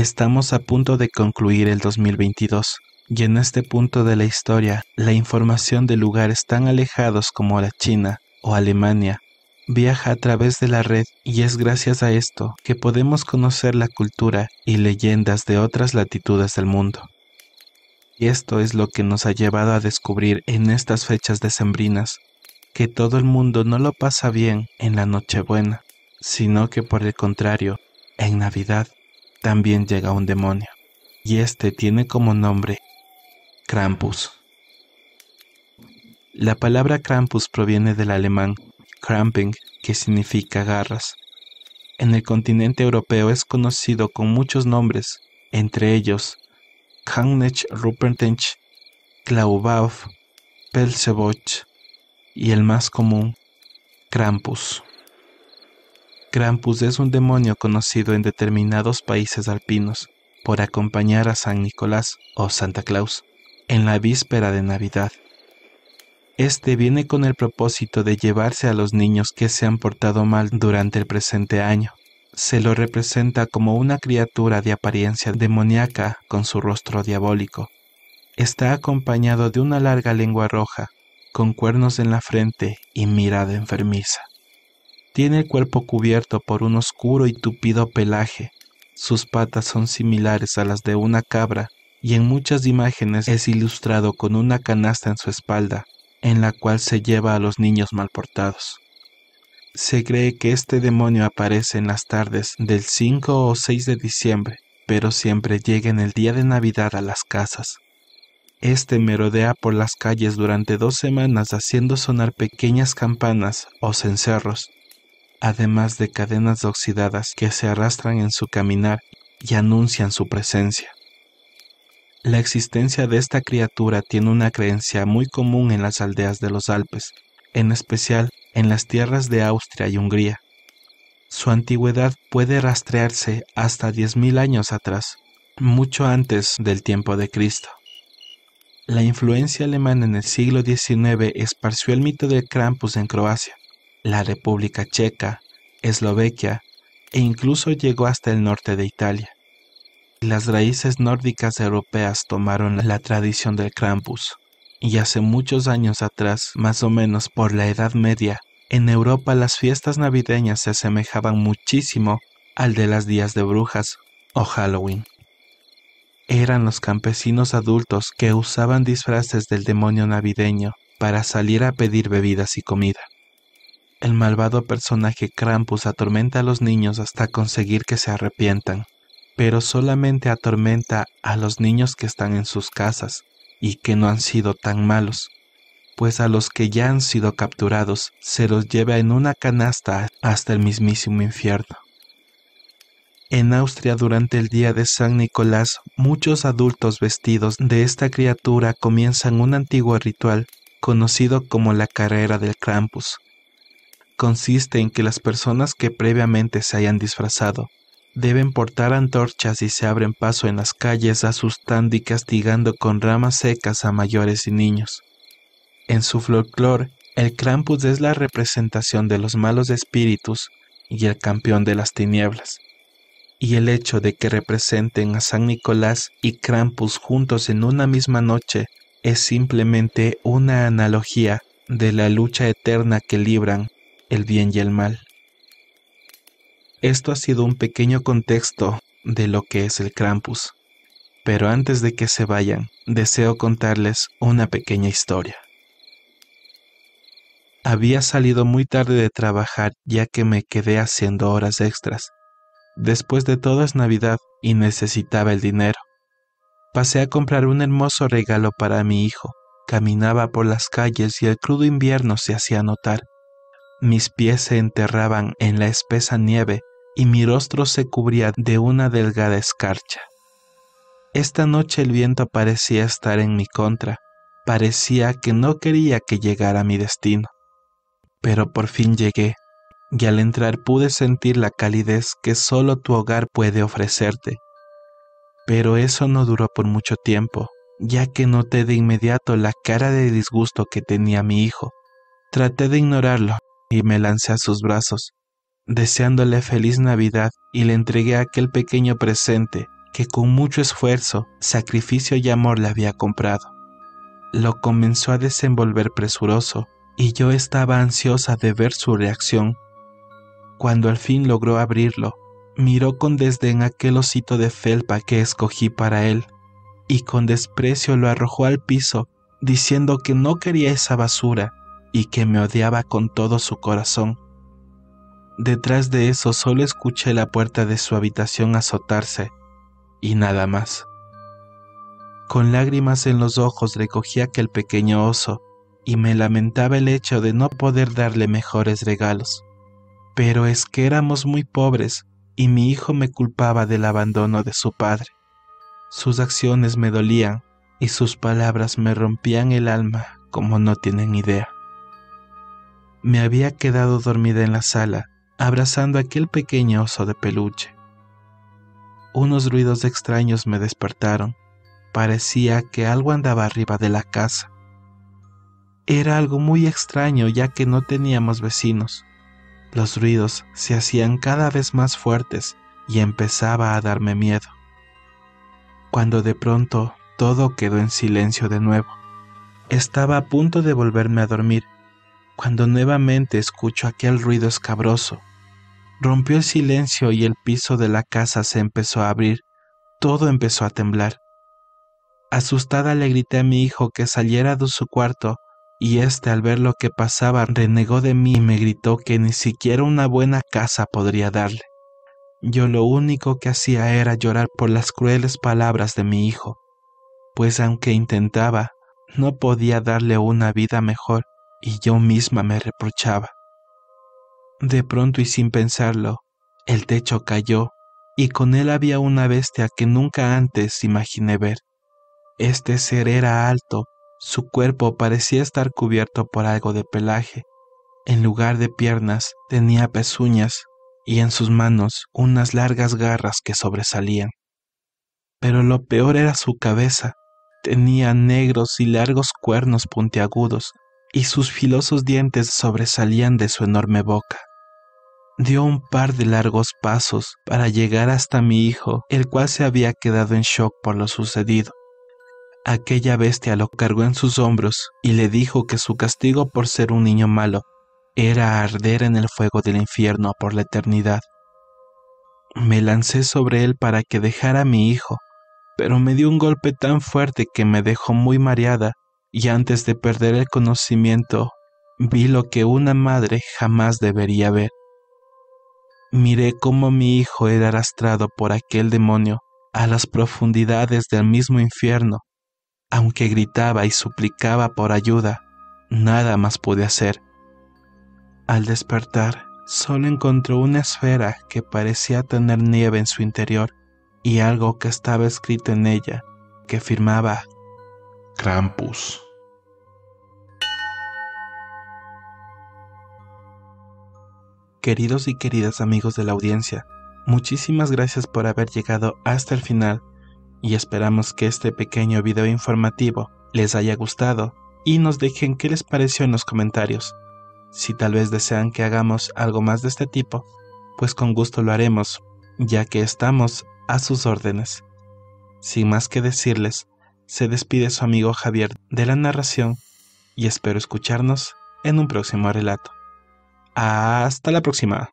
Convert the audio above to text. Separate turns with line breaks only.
Estamos a punto de concluir el 2022 y en este punto de la historia la información de lugares tan alejados como la China o Alemania viaja a través de la red y es gracias a esto que podemos conocer la cultura y leyendas de otras latitudes del mundo. Y esto es lo que nos ha llevado a descubrir en estas fechas decembrinas que todo el mundo no lo pasa bien en la Nochebuena, sino que por el contrario, en Navidad también llega un demonio, y este tiene como nombre Krampus. La palabra Krampus proviene del alemán Kramping, que significa garras. En el continente europeo es conocido con muchos nombres, entre ellos Kannech Rupertench, Klaubauf, Pelzeboch y el más común, Krampus. Krampus es un demonio conocido en determinados países alpinos por acompañar a San Nicolás o Santa Claus en la víspera de Navidad. Este viene con el propósito de llevarse a los niños que se han portado mal durante el presente año. Se lo representa como una criatura de apariencia demoníaca con su rostro diabólico. Está acompañado de una larga lengua roja, con cuernos en la frente y mirada enfermiza. Tiene el cuerpo cubierto por un oscuro y tupido pelaje. Sus patas son similares a las de una cabra y en muchas imágenes es ilustrado con una canasta en su espalda, en la cual se lleva a los niños malportados. Se cree que este demonio aparece en las tardes del 5 o 6 de diciembre, pero siempre llega en el día de Navidad a las casas. Este merodea por las calles durante dos semanas haciendo sonar pequeñas campanas o cencerros además de cadenas oxidadas que se arrastran en su caminar y anuncian su presencia. La existencia de esta criatura tiene una creencia muy común en las aldeas de los Alpes, en especial en las tierras de Austria y Hungría. Su antigüedad puede rastrearse hasta 10.000 años atrás, mucho antes del tiempo de Cristo. La influencia alemana en el siglo XIX esparció el mito del Krampus en Croacia, la República Checa, Eslovaquia e incluso llegó hasta el norte de Italia. Las raíces nórdicas europeas tomaron la tradición del Krampus, y hace muchos años atrás, más o menos por la Edad Media, en Europa las fiestas navideñas se asemejaban muchísimo al de las días de brujas o Halloween. Eran los campesinos adultos que usaban disfraces del demonio navideño para salir a pedir bebidas y comida. El malvado personaje Krampus atormenta a los niños hasta conseguir que se arrepientan, pero solamente atormenta a los niños que están en sus casas y que no han sido tan malos, pues a los que ya han sido capturados se los lleva en una canasta hasta el mismísimo infierno. En Austria durante el día de San Nicolás muchos adultos vestidos de esta criatura comienzan un antiguo ritual conocido como la carrera del Krampus consiste en que las personas que previamente se hayan disfrazado deben portar antorchas y se abren paso en las calles asustando y castigando con ramas secas a mayores y niños. En su folclore, el Krampus es la representación de los malos espíritus y el campeón de las tinieblas. Y el hecho de que representen a San Nicolás y Krampus juntos en una misma noche es simplemente una analogía de la lucha eterna que libran el bien y el mal. Esto ha sido un pequeño contexto de lo que es el Krampus, pero antes de que se vayan, deseo contarles una pequeña historia. Había salido muy tarde de trabajar ya que me quedé haciendo horas extras. Después de todo es Navidad y necesitaba el dinero. Pasé a comprar un hermoso regalo para mi hijo. Caminaba por las calles y el crudo invierno se hacía notar. Mis pies se enterraban en la espesa nieve y mi rostro se cubría de una delgada escarcha. Esta noche el viento parecía estar en mi contra, parecía que no quería que llegara a mi destino. Pero por fin llegué, y al entrar pude sentir la calidez que solo tu hogar puede ofrecerte. Pero eso no duró por mucho tiempo, ya que noté de inmediato la cara de disgusto que tenía mi hijo. Traté de ignorarlo, y me lancé a sus brazos, deseándole feliz Navidad y le entregué aquel pequeño presente que con mucho esfuerzo, sacrificio y amor le había comprado. Lo comenzó a desenvolver presuroso y yo estaba ansiosa de ver su reacción. Cuando al fin logró abrirlo, miró con desdén aquel osito de felpa que escogí para él y con desprecio lo arrojó al piso diciendo que no quería esa basura y que me odiaba con todo su corazón. Detrás de eso solo escuché la puerta de su habitación azotarse y nada más. Con lágrimas en los ojos recogí aquel pequeño oso y me lamentaba el hecho de no poder darle mejores regalos. Pero es que éramos muy pobres y mi hijo me culpaba del abandono de su padre. Sus acciones me dolían y sus palabras me rompían el alma como no tienen idea me había quedado dormida en la sala, abrazando aquel pequeño oso de peluche. Unos ruidos extraños me despertaron. Parecía que algo andaba arriba de la casa. Era algo muy extraño ya que no teníamos vecinos. Los ruidos se hacían cada vez más fuertes y empezaba a darme miedo. Cuando de pronto todo quedó en silencio de nuevo. Estaba a punto de volverme a dormir cuando nuevamente escucho aquel ruido escabroso. Rompió el silencio y el piso de la casa se empezó a abrir. Todo empezó a temblar. Asustada le grité a mi hijo que saliera de su cuarto y éste al ver lo que pasaba renegó de mí y me gritó que ni siquiera una buena casa podría darle. Yo lo único que hacía era llorar por las crueles palabras de mi hijo, pues aunque intentaba, no podía darle una vida mejor y yo misma me reprochaba. De pronto y sin pensarlo, el techo cayó y con él había una bestia que nunca antes imaginé ver. Este ser era alto, su cuerpo parecía estar cubierto por algo de pelaje. En lugar de piernas tenía pezuñas y en sus manos unas largas garras que sobresalían. Pero lo peor era su cabeza. Tenía negros y largos cuernos puntiagudos y sus filosos dientes sobresalían de su enorme boca. Dio un par de largos pasos para llegar hasta mi hijo, el cual se había quedado en shock por lo sucedido. Aquella bestia lo cargó en sus hombros y le dijo que su castigo por ser un niño malo era arder en el fuego del infierno por la eternidad. Me lancé sobre él para que dejara a mi hijo, pero me dio un golpe tan fuerte que me dejó muy mareada y antes de perder el conocimiento, vi lo que una madre jamás debería ver. Miré cómo mi hijo era arrastrado por aquel demonio a las profundidades del mismo infierno. Aunque gritaba y suplicaba por ayuda, nada más pude hacer. Al despertar, solo encontró una esfera que parecía tener nieve en su interior y algo que estaba escrito en ella, que firmaba Krampus. Queridos y queridas amigos de la audiencia, muchísimas gracias por haber llegado hasta el final y esperamos que este pequeño video informativo les haya gustado y nos dejen qué les pareció en los comentarios. Si tal vez desean que hagamos algo más de este tipo, pues con gusto lo haremos, ya que estamos a sus órdenes. Sin más que decirles, se despide su amigo Javier de la narración y espero escucharnos en un próximo relato. Hasta la próxima.